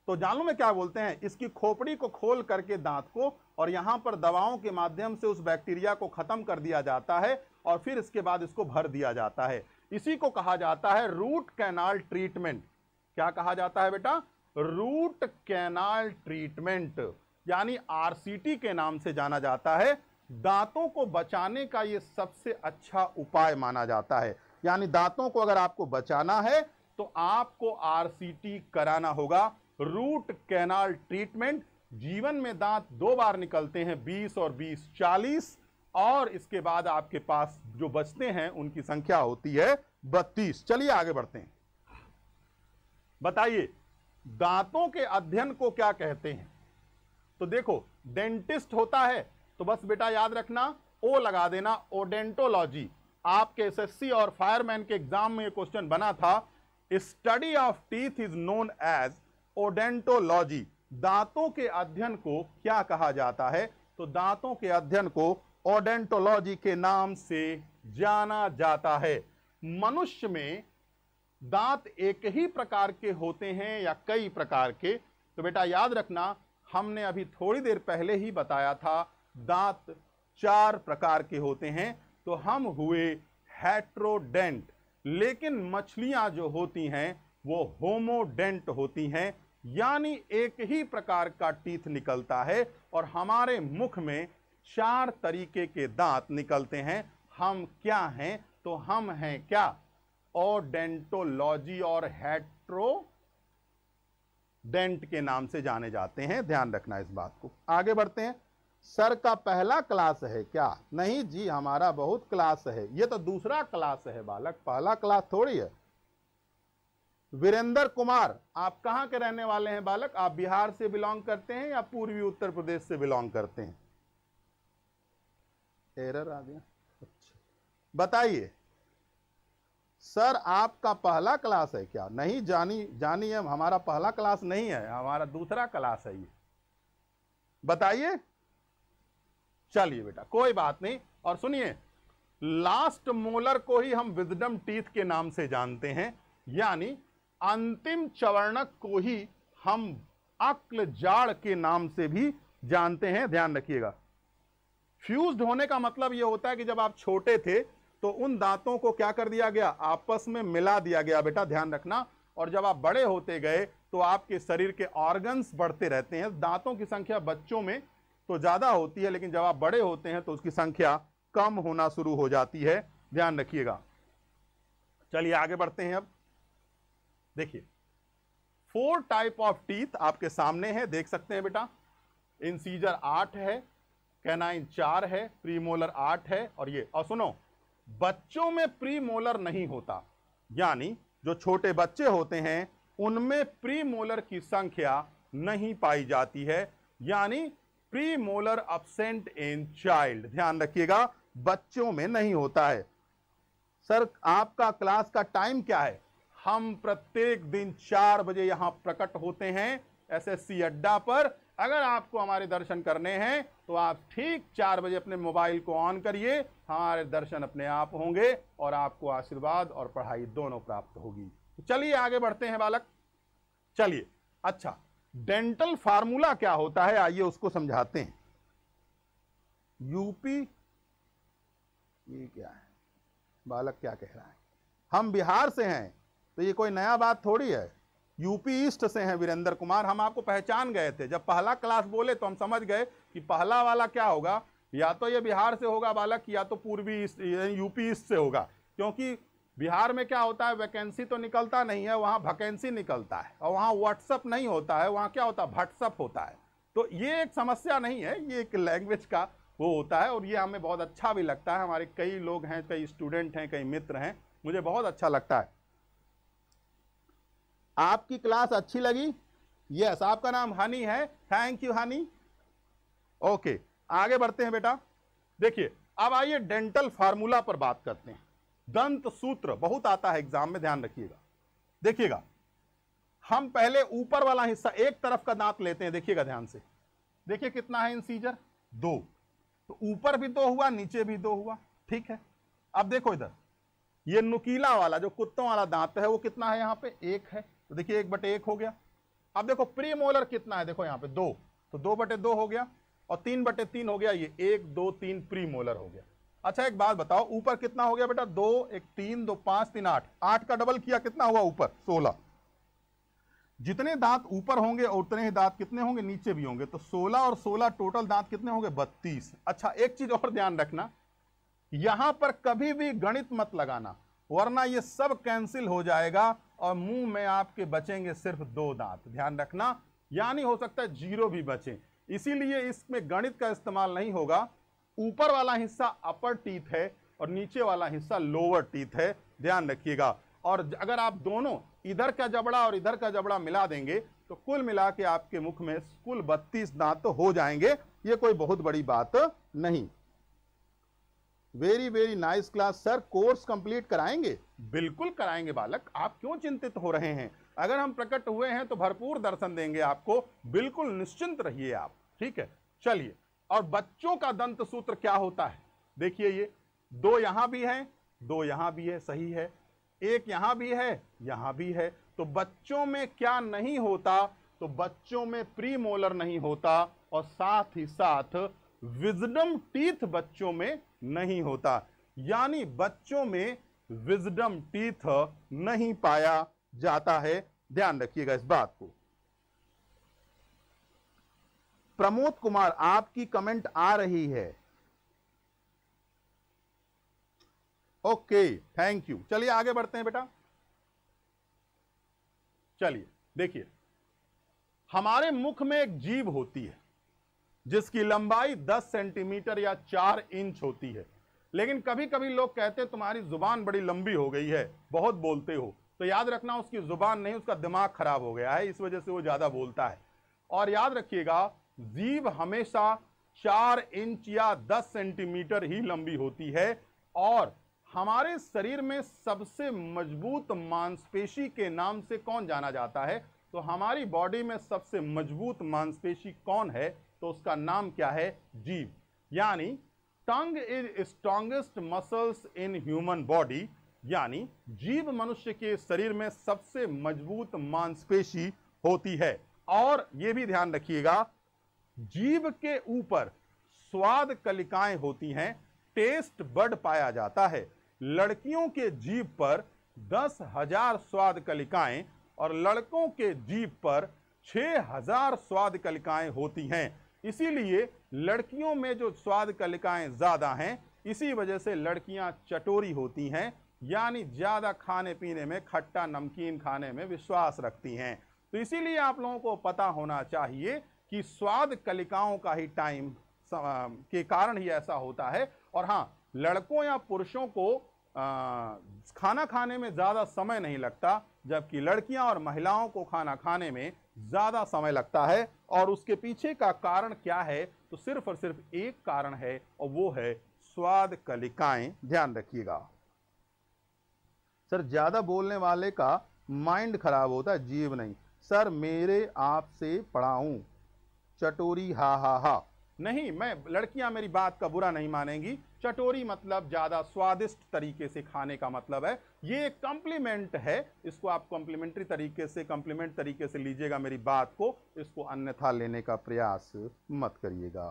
Speaker 1: तो जानू में क्या बोलते हैं इसकी खोपड़ी को खोल करके दांत को और यहां पर दवाओं के माध्यम से उस बैक्टीरिया को ख़त्म कर दिया जाता है और फिर इसके बाद इसको भर दिया जाता है इसी को कहा जाता है रूट कैनाल ट्रीटमेंट क्या कहा जाता है बेटा रूट कैनाल ट्रीटमेंट यानी आरसीटी के नाम से जाना जाता है दांतों को बचाने का यह सबसे अच्छा उपाय माना जाता है यानी दांतों को अगर आपको बचाना है तो आपको आरसीटी कराना होगा रूट कैनाल ट्रीटमेंट जीवन में दांत दो बार निकलते हैं 20 और 20 40 और इसके बाद आपके पास जो बचते हैं उनकी संख्या होती है बत्तीस चलिए आगे बढ़ते हैं बताइए दांतों के अध्ययन को क्या कहते हैं तो देखो डेंटिस्ट होता है तो बस बेटा याद रखना ओ लगा देना ओडेंटोलॉजी आपके एसएससी और फायरमैन के एग्जाम में ये क्वेश्चन बना था study of teeth is known as odontology दांतों के अध्ययन को क्या कहा जाता है तो दांतों के अध्ययन को ओडेंटोलॉजी के नाम से जाना जाता है मनुष्य में दांत एक ही प्रकार के होते हैं या कई प्रकार के तो बेटा याद रखना हमने अभी थोड़ी देर पहले ही बताया था दांत चार प्रकार के होते हैं तो हम हुए हेट्रोडेंट लेकिन मछलियां जो होती हैं वो होमोडेंट होती हैं यानी एक ही प्रकार का टीथ निकलता है और हमारे मुख में चार तरीके के दांत निकलते हैं हम क्या हैं तो हम हैं क्या ओडेंटोलॉजी डेंटोलॉजी और हेट्रो डेंट के नाम से जाने जाते हैं ध्यान रखना इस बात को आगे बढ़ते हैं सर का पहला क्लास है क्या नहीं जी हमारा बहुत क्लास है ये तो दूसरा क्लास है बालक पहला क्लास थोड़ी है वीरेंद्र कुमार आप कहां के रहने वाले हैं बालक आप बिहार से बिलोंग करते हैं या पूर्वी उत्तर प्रदेश से बिलोंग करते हैं एरर आ गया अच्छा बताइए सर आपका पहला क्लास है क्या नहीं जानी है हमारा पहला क्लास नहीं है हमारा दूसरा क्लास है ये बताइए चलिए बेटा कोई बात नहीं और सुनिए लास्ट मोलर को ही हम विजडम टीथ के नाम से जानते हैं यानी अंतिम चवर्णक को ही हम अक्ल जाड़ के नाम से भी जानते हैं ध्यान रखिएगा फ्यूज्ड होने का मतलब यह होता है कि जब आप छोटे थे तो उन दांतों को क्या कर दिया गया आपस में मिला दिया गया बेटा ध्यान रखना और जब आप बड़े होते गए तो आपके शरीर के ऑर्गन्स बढ़ते रहते हैं दांतों की संख्या बच्चों में तो ज़्यादा होती है लेकिन जब आप बड़े होते हैं तो उसकी संख्या कम होना शुरू हो जाती है ध्यान रखिएगा चलिए आगे बढ़ते हैं अब देखिए फोर टाइप ऑफ टीथ आपके सामने है देख सकते हैं बेटा इंसीजर आठ है कैनाइन चार है प्रीमोलर आठ है और ये और सुनो बच्चों में प्रीमोलर नहीं होता यानी जो छोटे बच्चे होते हैं उनमें प्रीमोलर की संख्या नहीं पाई जाती है यानी प्रीमोलर अब्सेंट इन चाइल्ड ध्यान रखिएगा बच्चों में नहीं होता है सर आपका क्लास का टाइम क्या है हम प्रत्येक दिन चार बजे यहां प्रकट होते हैं एसएससी अड्डा पर अगर आपको हमारे दर्शन करने हैं तो आप ठीक चार बजे अपने मोबाइल को ऑन करिए हमारे दर्शन अपने आप होंगे और आपको आशीर्वाद और पढ़ाई दोनों प्राप्त होगी तो चलिए आगे बढ़ते हैं बालक चलिए अच्छा डेंटल फार्मूला क्या होता है आइए उसको समझाते हैं यूपी ये क्या है बालक क्या कह रहा है हम बिहार से हैं तो ये कोई नया बात थोड़ी है यूपी ईस्ट से हैं वीरेंद्र कुमार हम आपको पहचान गए थे जब पहला क्लास बोले तो हम समझ गए कि पहला वाला क्या होगा या तो ये बिहार से होगा बालक या तो पूर्वी ईस्ट यूपी ईस्ट से होगा क्योंकि बिहार में क्या होता है वैकेंसी तो निकलता नहीं है वहाँ वैकेंसी निकलता है और वहाँ व्हाट्सअप नहीं होता है वहाँ क्या होता है व्हाट्सअप होता है तो ये एक समस्या नहीं है ये एक लैंग्वेज का वो होता है और ये हमें बहुत अच्छा भी लगता है हमारे कई लोग हैं कई स्टूडेंट हैं कई मित्र हैं मुझे बहुत अच्छा लगता है आपकी क्लास अच्छी लगी यस yes, आपका नाम हनी है थैंक यू हनी ओके आगे बढ़ते हैं बेटा देखिए अब आइए डेंटल फार्मूला पर बात करते हैं दंत सूत्र बहुत आता है एग्जाम में ध्यान रखिएगा देखिएगा हम पहले ऊपर वाला हिस्सा एक तरफ का दांत लेते हैं देखिएगा ध्यान से देखिए कितना है इंसीजर दो तो ऊपर भी दो हुआ नीचे भी दो हुआ ठीक है अब देखो इधर ये नुकीला वाला जो कुत्तों वाला दांत है वो कितना है यहाँ पे एक है तो देखिए एक बटे एक हो गया अब देखो प्री मोलर कितना है देखो यहाँ पे दो तो दो बटे दो हो गया और तीन बटे तीन हो गया ये एक दो तीन प्री मोलर हो गया अच्छा एक बात बताओ ऊपर कितना हो गया बेटा दो एक तीन दो पांच तीन आठ आठ का डबल किया कितना हुआ ऊपर सोलह जितने दांत ऊपर होंगे और उतने ही दांत कितने होंगे नीचे भी होंगे तो सोलह और सोलह टोटल दांत कितने होंगे बत्तीस अच्छा एक चीज और ध्यान रखना यहां पर कभी भी गणित मत लगाना वरना ये सब कैंसिल हो जाएगा और मुंह में आपके बचेंगे सिर्फ दो दांत ध्यान रखना यानी हो सकता है जीरो भी बचे इसीलिए इसमें गणित का इस्तेमाल नहीं होगा ऊपर वाला हिस्सा अपर टीथ है और नीचे वाला हिस्सा लोअर टीथ है ध्यान रखिएगा और अगर आप दोनों इधर का जबड़ा और इधर का जबड़ा मिला देंगे तो कुल मिला के आपके मुख में कुल बत्तीस दांत हो जाएंगे ये कोई बहुत बड़ी बात नहीं very very nice class sir course complete कराएंगे बिल्कुल कराएंगे बालक आप क्यों चिंतित हो रहे हैं अगर हम प्रकट हुए हैं तो भरपूर दर्शन देंगे आपको बिल्कुल निश्चिंत रहिए आप ठीक है चलिए और बच्चों का दंत सूत्र क्या होता है देखिए ये दो यहां भी है दो यहां भी है सही है एक यहां भी है यहां भी है तो बच्चों में क्या नहीं होता तो बच्चों में प्री मोलर नहीं होता और साथ ही साथ विजडम टीथ बच्चों में नहीं होता यानी बच्चों में विजडम टीथ नहीं पाया जाता है ध्यान रखिएगा इस बात को प्रमोद कुमार आपकी कमेंट आ रही है ओके थैंक यू चलिए आगे बढ़ते हैं बेटा चलिए देखिए हमारे मुख में एक जीव होती है जिसकी लंबाई 10 सेंटीमीटर या 4 इंच होती है लेकिन कभी कभी लोग कहते हैं तुम्हारी ज़ुबान बड़ी लंबी हो गई है बहुत बोलते हो तो याद रखना उसकी ज़ुबान नहीं उसका दिमाग ख़राब हो गया है इस वजह से वो ज़्यादा बोलता है और याद रखिएगा जीव हमेशा चार इंच या दस सेंटीमीटर ही लंबी होती है और हमारे शरीर में सबसे मजबूत मांसपेशी के नाम से कौन जाना जाता है तो हमारी बॉडी में सबसे मजबूत मांसपेशी कौन है तो उसका नाम क्या है जीव यानी tongue is strongest muscles in human body यानी जीव मनुष्य के शरीर में सबसे मजबूत मांसपेशी होती है और यह भी ध्यान रखिएगा जीव के ऊपर स्वाद कलिकाएं होती हैं टेस्ट बड पाया जाता है लड़कियों के जीव पर दस हजार स्वाद कलिकाएं और लड़कों के जीव पर छह हजार स्वाद कलिकाएं होती हैं इसीलिए लड़कियों में जो स्वाद कलिकाएं ज़्यादा हैं इसी वजह से लड़कियां चटोरी होती हैं यानी ज़्यादा खाने पीने में खट्टा नमकीन खाने में विश्वास रखती हैं तो इसीलिए आप लोगों को पता होना चाहिए कि स्वाद कलिकाओं का ही टाइम के कारण ही ऐसा होता है और हाँ लड़कों या पुरुषों को आ, खाना खाने में ज़्यादा समय नहीं लगता जबकि लड़कियां और महिलाओं को खाना खाने में ज़्यादा समय लगता है और उसके पीछे का कारण क्या है तो सिर्फ और सिर्फ एक कारण है और वो है स्वाद कलिकाएं ध्यान रखिएगा सर ज़्यादा बोलने वाले का माइंड खराब होता है जीव नहीं सर मेरे आप से चटोरी हा हा हा नहीं मैं लड़कियां मेरी बात का बुरा नहीं मानेंगी चटोरी मतलब ज़्यादा स्वादिष्ट तरीके से खाने का मतलब है ये एक कॉम्प्लीमेंट है इसको आप कॉम्प्लीमेंट्री तरीके से कॉम्प्लीमेंट तरीके से लीजिएगा मेरी बात को इसको अन्यथा लेने का प्रयास मत करिएगा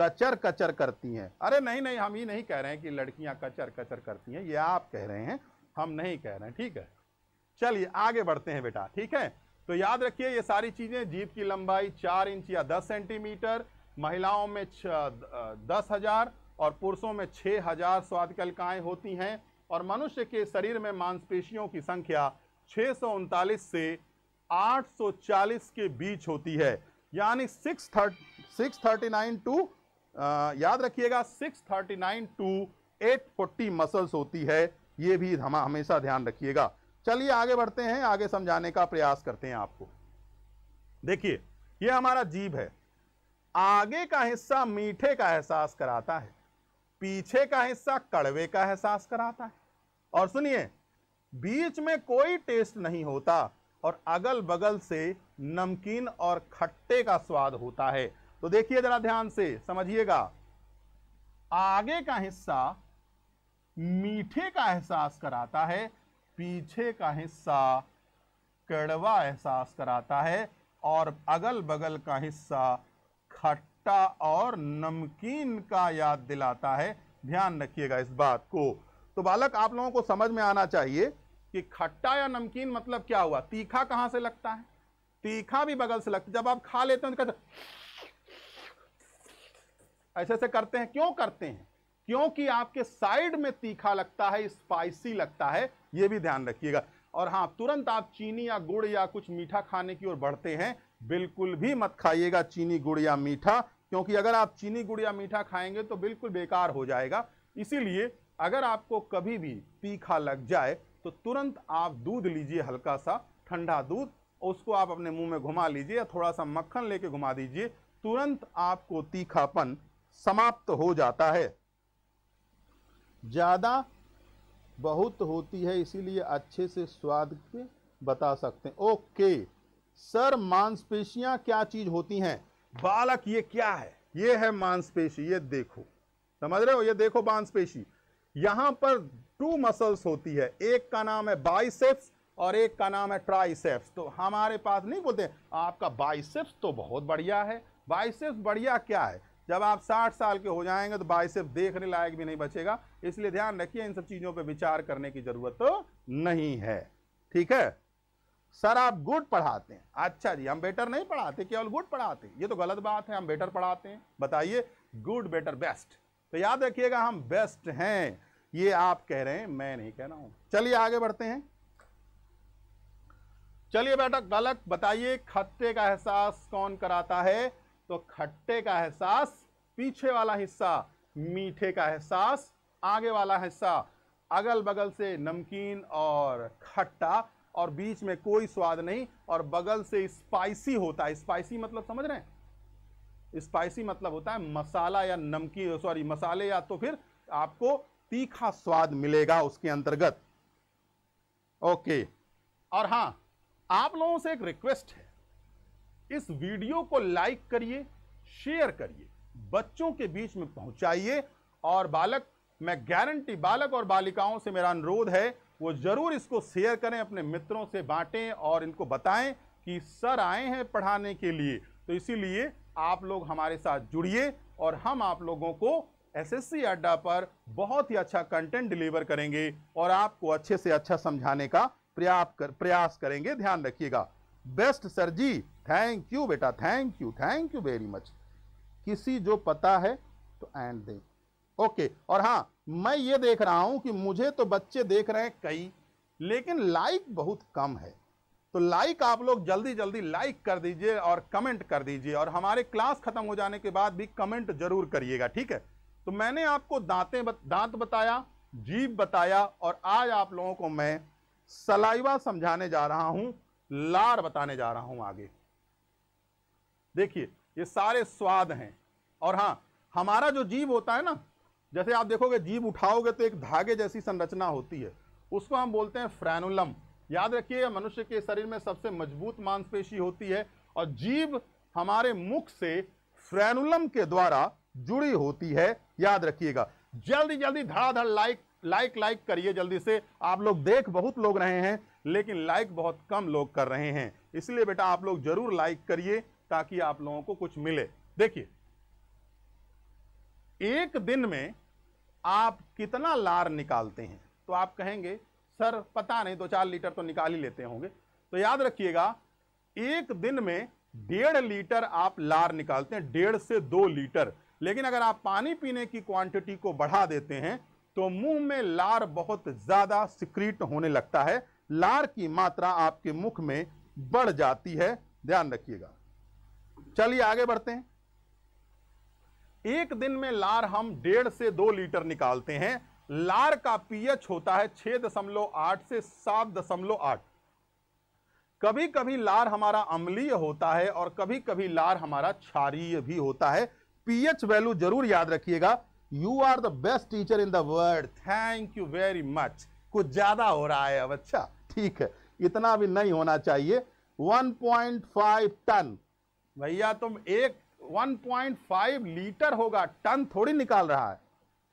Speaker 1: कचर कचर करती हैं अरे नहीं नहीं हम ये नहीं कह रहे हैं कि लड़कियां कचर कचर करती हैं ये आप कह रहे हैं हम नहीं कह रहे हैं ठीक है चलिए आगे बढ़ते हैं बेटा ठीक है तो याद रखिए ये सारी चीज़ें जीप की लंबाई चार इंच या दस सेंटीमीटर महिलाओं में दस हज़ार और पुरुषों में छः हज़ार स्वादिकलकाएँ होती हैं और मनुष्य के शरीर में मांसपेशियों की संख्या छः से 840 के बीच होती है यानी six six thirty nine two याद रखिएगा six thirty nine two eight forty muscles होती है ये भी हम हमेशा ध्यान रखिएगा चलिए आगे बढ़ते हैं आगे समझाने का प्रयास करते हैं आपको देखिए यह हमारा जीव है आगे का हिस्सा मीठे का एहसास कराता है पीछे का हिस्सा कड़वे का एहसास कराता है और सुनिए बीच में कोई टेस्ट नहीं होता और अगल बगल से नमकीन और खट्टे का स्वाद होता है तो देखिए जरा ध्यान से समझिएगा आगे का हिस्सा मीठे का एहसास कराता है पीछे का हिस्सा कड़वा एहसास कराता है और अगल बगल का हिस्सा खट्टा और नमकीन का याद दिलाता है ध्यान रखिएगा इस बात को तो बालक आप लोगों को समझ में आना चाहिए कि खट्टा या नमकीन मतलब क्या हुआ तीखा कहां से लगता है तीखा भी बगल से लगता है जब आप खा लेते हैं तो कहते ऐसे ऐसे करते हैं क्यों करते हैं क्योंकि आपके साइड में तीखा लगता है स्पाइसी लगता है ये भी ध्यान रखिएगा और हाँ तुरंत आप चीनी या गुड़ या कुछ मीठा खाने की ओर बढ़ते हैं बिल्कुल भी मत खाइएगा चीनी गुड़ या मीठा क्योंकि अगर आप चीनी गुड़ या मीठा खाएंगे तो बिल्कुल बेकार हो जाएगा इसीलिए अगर आपको कभी भी तीखा लग जाए तो तुरंत आप दूध लीजिए हल्का सा ठंडा दूध उसको आप अपने मुंह में घुमा लीजिए या थोड़ा सा मक्खन लेके घुमा दीजिए तुरंत आपको तीखापन समाप्त हो जाता है ज़्यादा बहुत होती है इसीलिए अच्छे से स्वाद के बता सकते हैं ओके सर मांसपेशियां क्या चीज होती हैं बालक ये क्या है ये है मांसपेशी ये देखो समझ रहे हो ये देखो मांसपेशी यहां पर टू मसल्स होती है एक का नाम है बाइसेप्स और एक का नाम है ट्राइसेप्स तो हमारे पास नहीं बोलते आपका बाइसेप्स तो बहुत बढ़िया है बाइसेप्स बढ़िया क्या है जब आप 60 साल के हो जाएंगे तो बाई सिर्फ देखने लायक भी नहीं बचेगा इसलिए ध्यान रखिए इन सब चीज़ों पर विचार करने की ज़रूरत तो नहीं है ठीक है सर आप गुड पढ़ाते हैं अच्छा जी हम बेटर नहीं पढ़ाते केवल गुड पढ़ाते हैं ये तो गलत बात है हम बेटर पढ़ाते हैं बताइए गुड बेटर बेस्ट तो याद रखिएगा हम बेस्ट हैं ये आप कह रहे हैं मैं नहीं कह रहा हूं चलिए आगे बढ़ते हैं चलिए बेटा गलत बताइए खतरे का एहसास कौन कराता है तो खट्टे का एहसास पीछे वाला हिस्सा मीठे का एहसास आगे वाला हिस्सा अगल बगल से नमकीन और खट्टा और बीच में कोई स्वाद नहीं और बगल से स्पाइसी होता है स्पाइसी मतलब समझ रहे हैं स्पाइसी मतलब होता है मसाला या नमकीन सॉरी मसाले या तो फिर आपको तीखा स्वाद मिलेगा उसके अंतर्गत ओके और हाँ आप लोगों से एक रिक्वेस्ट है इस वीडियो को लाइक करिए शेयर करिए बच्चों के बीच में पहुंचाइए और बालक मैं गारंटी बालक और बालिकाओं से मेरा अनुरोध है वो ज़रूर इसको शेयर करें अपने मित्रों से बांटें और इनको बताएं कि सर आए हैं पढ़ाने के लिए तो इसीलिए आप लोग हमारे साथ जुड़िए और हम आप लोगों को एसएससी अड्डा पर बहुत ही अच्छा कंटेंट डिलीवर करेंगे और आपको अच्छे से अच्छा समझाने का प्रयास कर प्रयास करेंगे ध्यान रखिएगा बेस्ट सर जी थैंक यू बेटा thank you thank you very much किसी जो पता है तो एंड दें ओके और हाँ मैं ये देख रहा हूं कि मुझे तो बच्चे देख रहे हैं कई लेकिन लाइक बहुत कम है तो लाइक आप लोग जल्दी जल्दी लाइक कर दीजिए और कमेंट कर दीजिए और हमारे क्लास खत्म हो जाने के बाद भी कमेंट जरूर करिएगा ठीक है तो मैंने आपको दांतें बत, दांत बताया जीभ बताया और आज आप लोगों को मैं सलाइवा समझाने जा रहा हूं लार बताने जा रहा हूं आगे देखिए ये सारे स्वाद हैं और हाँ हमारा जो जीव होता है ना जैसे आप देखोगे जीव उठाओगे तो एक धागे जैसी संरचना होती है उसको हम बोलते हैं फ्रैनुलम याद रखिए मनुष्य के शरीर में सबसे मजबूत मांसपेशी होती है और जीव हमारे मुख से फ्रैनुलम के द्वारा जुड़ी होती है याद रखिएगा जल्दी जल्दी धड़ाधड़ लाइक लाइक लाइक करिए जल्दी से आप लोग देख बहुत लोग रहे हैं लेकिन लाइक बहुत कम लोग कर रहे हैं इसलिए बेटा आप लोग जरूर लाइक करिए ताकि आप लोगों को कुछ मिले देखिए एक दिन में आप कितना लार निकालते हैं तो आप कहेंगे सर पता नहीं दो चार लीटर तो निकाल ही लेते होंगे तो याद रखिएगा एक दिन में डेढ़ लीटर आप लार निकालते हैं डेढ़ से दो लीटर लेकिन अगर आप पानी पीने की क्वांटिटी को बढ़ा देते हैं तो मुंह में लार बहुत ज़्यादा सिक्रीट होने लगता है लार की मात्रा आपके मुख में बढ़ जाती है ध्यान रखिएगा चलिए आगे बढ़ते हैं एक दिन में लार हम डेढ़ से दो लीटर निकालते हैं लार का पीएच होता है छह दशमलव आठ से सात दशमलव आठ कभी कभी लार हमारा अम्लीय होता है और कभी कभी लार हमारा क्षारीय भी होता है पीएच वैल्यू जरूर याद रखिएगा you are the best teacher in the world thank you very much कुछ ज्यादा हो रहा है अब अच्छा ठीक है इतना भी नहीं होना चाहिए 1.5 टन भैया तुम एक 1.5 लीटर होगा टन थोड़ी निकाल रहा है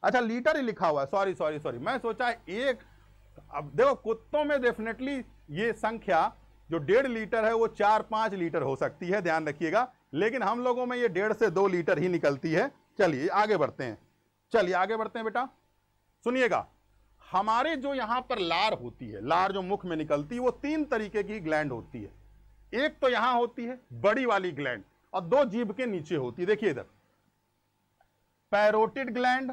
Speaker 1: अच्छा लीटर ही लिखा हुआ है सॉरी सॉरी सॉरी मैं सोचा एक अब देखो कुत्तों में डेफिनेटली ये संख्या जो डेढ़ लीटर है वो चार पांच लीटर हो सकती है ध्यान रखिएगा लेकिन हम लोगों में ये डेढ़ से दो लीटर ही निकलती है चलिए आगे बढ़ते हैं चलिए आगे बढ़ते हैं बेटा सुनिएगा हमारे जो यहां पर लार होती है लार जो मुख में निकलती है वो तीन तरीके की ग्लैंड होती है एक तो यहां होती है बड़ी वाली ग्लैंड और दो जीभ के नीचे होती है देखिए इधर parotid gland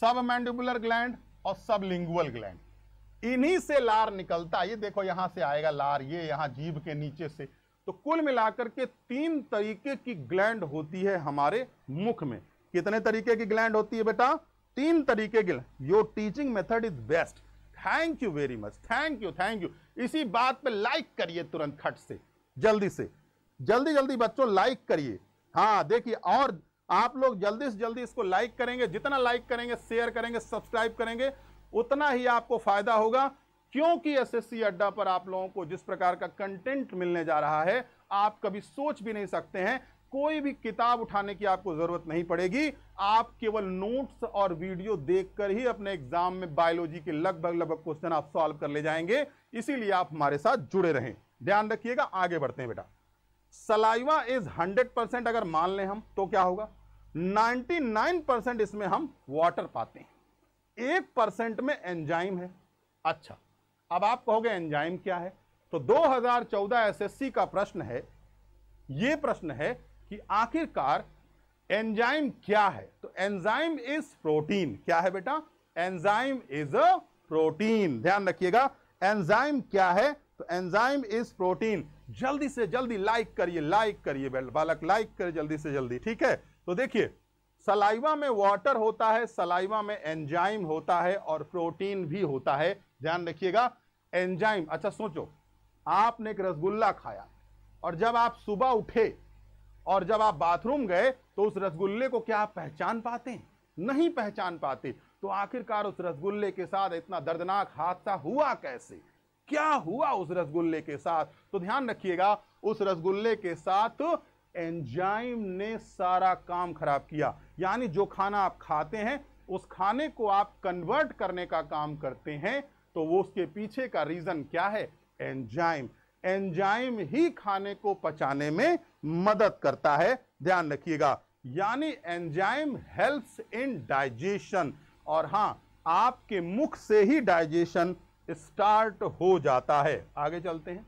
Speaker 1: submandibular gland और सब लिंगुअल ग्लैंड इन्हीं से लार निकलता है ये देखो यहां से आएगा लार ये यहां जीभ के नीचे से तो कुल मिलाकर के तीन तरीके की ग्लैंड होती है हमारे मुख में कितने तरीके की ग्लैंड होती है बेटा तीन तरीके के your teaching method is best thank you very much thank you thank you इसी बात पे लाइक करिए तुरंत खट से जल्दी से जल्दी जल्दी बच्चों लाइक करिए हाँ देखिए और आप लोग जल्दी से जल्दी इसको लाइक करेंगे जितना लाइक करेंगे शेयर करेंगे सब्सक्राइब करेंगे उतना ही आपको फायदा होगा क्योंकि एसएससी अड्डा पर आप लोगों को जिस प्रकार का कंटेंट मिलने जा रहा है आप कभी सोच भी नहीं सकते हैं कोई भी किताब उठाने की आपको ज़रूरत नहीं पड़ेगी आप केवल नोट्स और वीडियो देखकर ही अपने एग्जाम में बायोलॉजी के लगभग लगभग क्वेश्चन आप सॉल्व कर ले जाएंगे इसीलिए आप हमारे साथ जुड़े रहें ध्यान रखिएगा आगे बढ़ते हैं बेटा सलाइवा इज 100 परसेंट अगर मान लें हम तो क्या होगा 99 परसेंट इसमें हम वाटर पाते हैं एक परसेंट में एंजाइम है अच्छा अब आप कहोगे एंजाइम क्या है तो 2014 एसएससी का प्रश्न है यह प्रश्न है कि आखिरकार एंजाइम क्या है तो एंजाइम इज प्रोटीन क्या है बेटा एंजाइम इज अ प्रोटीन ध्यान रखिएगा एंजाइम क्या है तो एंजाइम इज प्रोटीन जल्दी से जल्दी लाइक करिए लाइक करिए बालक लाइक करिए जल्दी से जल्दी ठीक है तो देखिए सलाइवा में वाटर होता है सलाइवा में एंजाइम होता है और प्रोटीन भी होता है ध्यान रखिएगा एंजाइम अच्छा सोचो आपने एक रसगुल्ला खाया और जब आप सुबह उठे और जब आप बाथरूम गए तो उस रसगुल्ले को क्या आप पहचान पाते हैं नहीं पहचान पाते तो आखिरकार उस रसगुल्ले के साथ इतना दर्दनाक हादसा हुआ कैसे क्या हुआ उस रसगुल्ले के साथ तो ध्यान रखिएगा उस रसगुल्ले के साथ एंजाइम ने सारा काम खराब किया यानी जो खाना आप खाते हैं उस खाने को आप कन्वर्ट करने का काम करते हैं तो वो उसके पीछे का रीज़न क्या है एंजाइम एंजाइम ही खाने को पचाने में मदद करता है ध्यान रखिएगा यानी एंजाइम हेल्प्स इन डाइजेशन और हाँ आपके मुख से ही डाइजेशन स्टार्ट हो जाता है आगे चलते हैं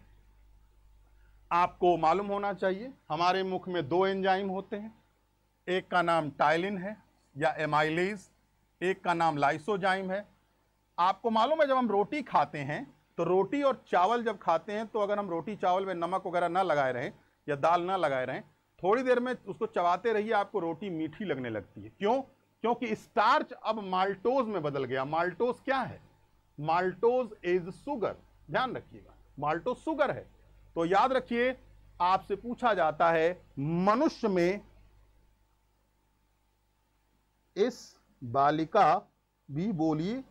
Speaker 1: आपको मालूम होना चाहिए हमारे मुख में दो एंजाइम होते हैं एक का नाम टाइलिन है या एमाइलेज एक का नाम लाइसोजाइम है आपको मालूम है जब हम रोटी खाते हैं तो रोटी और चावल जब खाते हैं तो अगर हम रोटी चावल में नमक वगैरह ना लगाए रहें या दाल ना लगाए रहें थोड़ी देर में उसको चबाते रहिए आपको रोटी मीठी लगने लगती है क्यों क्योंकि स्टार्च अब माल्टोज में बदल गया माल्टोज क्या है माल्टोज इज सुगर ध्यान रखिएगा माल्टोज सुगर है तो याद रखिए आपसे पूछा जाता है मनुष्य में इस बालिका भी बोलिए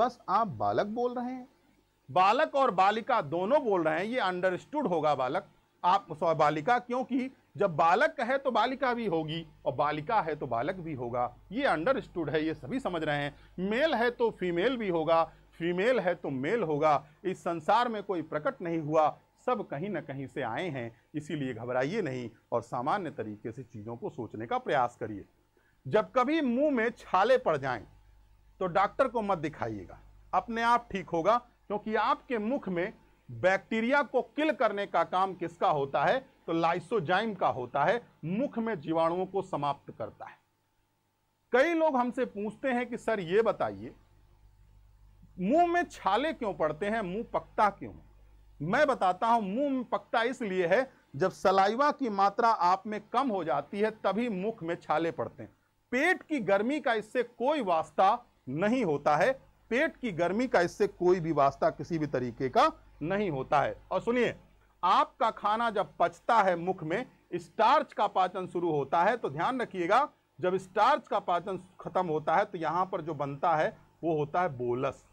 Speaker 1: बस आप बालक बोल रहे हैं बालक और बालिका दोनों बोल रहे हैं ये अंडरस्टूड होगा बालक आप बालिका क्योंकि जब बालक है तो बालिका भी होगी और बालिका है तो बालक भी होगा ये अंडरस्टूड है ये सभी समझ रहे हैं मेल है तो फीमेल भी होगा फीमेल है तो मेल होगा इस संसार में कोई प्रकट नहीं हुआ सब कहीं ना कहीं से आए हैं इसीलिए घबराइए नहीं और सामान्य तरीके से चीज़ों को सोचने का प्रयास करिए जब कभी मुंह में छाले पड़ जाएं तो डॉक्टर को मत दिखाइएगा अपने आप ठीक होगा क्योंकि आपके मुख में बैक्टीरिया को किल करने का काम किसका होता है तो लाइसोजाइम का होता है मुख में जीवाणुओं को समाप्त करता है कई लोग हमसे पूछते हैं कि सर ये बताइए मुंह में छाले क्यों पड़ते हैं मुंह पकता क्यों मैं बताता हूं मुंह में पकता इसलिए है जब सलाइवा की मात्रा आप में कम हो जाती है तभी मुख में छाले पड़ते हैं पेट की गर्मी का इससे कोई वास्ता नहीं होता है पेट की गर्मी का इससे कोई भी वास्ता किसी भी तरीके का नहीं होता है और सुनिए आपका खाना जब पचता है मुख में स्टार्च का पाचन शुरू होता है तो ध्यान रखिएगा जब स्टार्च का पाचन खत्म होता है तो यहां पर जो बनता है वो होता है बोलस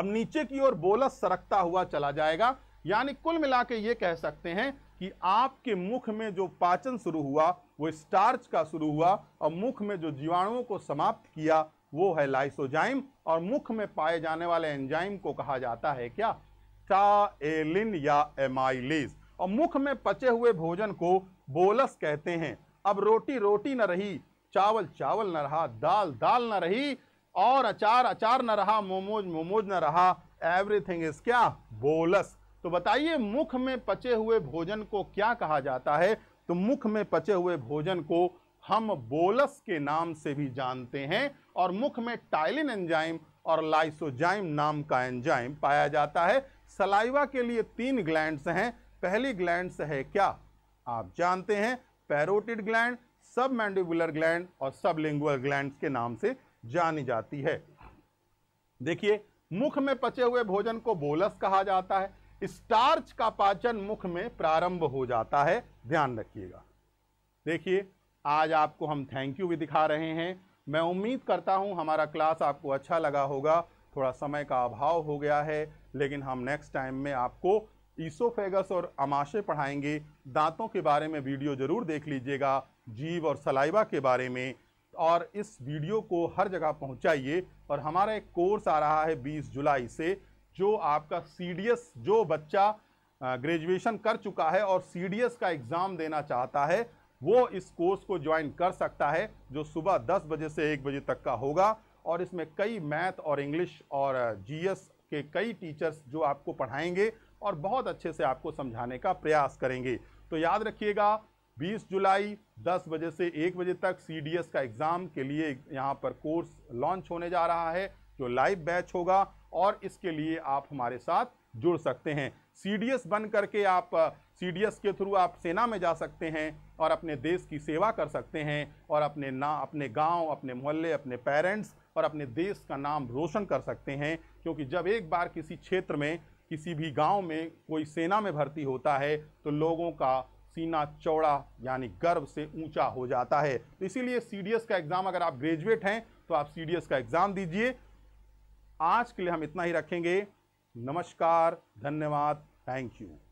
Speaker 1: अब नीचे की ओर बोलस सरकता हुआ चला जाएगा यानी कुल मिला के ये कह सकते हैं कि आपके मुख में जो पाचन शुरू हुआ वो स्टार्च का शुरू हुआ और मुख में जो जीवाणुओं को समाप्त किया वो है लाइसोजाइम और मुख में पाए जाने वाले एंजाइम को कहा जाता है क्या टाएलिन या एमाइलीज और मुख में पचे हुए भोजन को बोलस कहते हैं अब रोटी रोटी न रही चावल चावल न रहा दाल दाल न रही और अचार अचार न रहा मोमोज मोमोज न रहा एवरीथिंग इज क्या बोलस तो बताइए मुख में पचे हुए भोजन को क्या कहा जाता है तो मुख में पचे हुए भोजन को हम बोलस के नाम से भी जानते हैं और मुख में टाइलिन एंजाइम और लाइसोजाइम नाम का एंजाइम पाया जाता है सलाइवा के लिए तीन ग्लैंड्स हैं पहली ग्लैंड्स है क्या आप जानते हैं parotid gland submandibular gland और सब लिंगुअल ग्लैंड के नाम से जानी जाती है देखिए मुख में पचे हुए भोजन को बोलस कहा जाता है स्टार्च का पाचन मुख में प्रारंभ हो जाता है ध्यान रखिएगा देखिए आज आपको हम थैंक यू भी दिखा रहे हैं मैं उम्मीद करता हूँ हमारा क्लास आपको अच्छा लगा होगा थोड़ा समय का अभाव हो गया है लेकिन हम नेक्स्ट टाइम में आपको ईसोफेगस और अमाशे पढ़ाएंगे दांतों के बारे में वीडियो ज़रूर देख लीजिएगा जीव और सलाइबा के बारे में और इस वीडियो को हर जगह पहुंचाइए और हमारा एक कोर्स आ रहा है 20 जुलाई से जो आपका सी जो बच्चा ग्रेजुएशन कर चुका है और सी का एग्ज़ाम देना चाहता है वो इस कोर्स को ज्वाइन कर सकता है जो सुबह 10 बजे से 1 बजे तक का होगा और इसमें कई मैथ और इंग्लिश और जीएस के कई टीचर्स जो आपको पढ़ाएंगे और बहुत अच्छे से आपको समझाने का प्रयास करेंगे तो याद रखिएगा 20 जुलाई 10 बजे से 1 बजे तक सी का एग्ज़ाम के लिए यहाँ पर कोर्स लॉन्च होने जा रहा है जो लाइव बैच होगा और इसके लिए आप हमारे साथ जुड़ सकते हैं सी बन करके आप सी के थ्रू आप सेना में जा सकते हैं और अपने देश की सेवा कर सकते हैं और अपने ना अपने गांव अपने मोहल्ले अपने पेरेंट्स और अपने देश का नाम रोशन कर सकते हैं क्योंकि जब एक बार किसी क्षेत्र में किसी भी गांव में कोई सेना में भर्ती होता है तो लोगों का सीना चौड़ा यानी गर्व से ऊंचा हो जाता है तो इसीलिए सी का एग्ज़ाम अगर आप ग्रेजुएट हैं तो आप सी का एग्ज़ाम दीजिए आज के लिए हम इतना ही रखेंगे नमस्कार धन्यवाद थैंक यू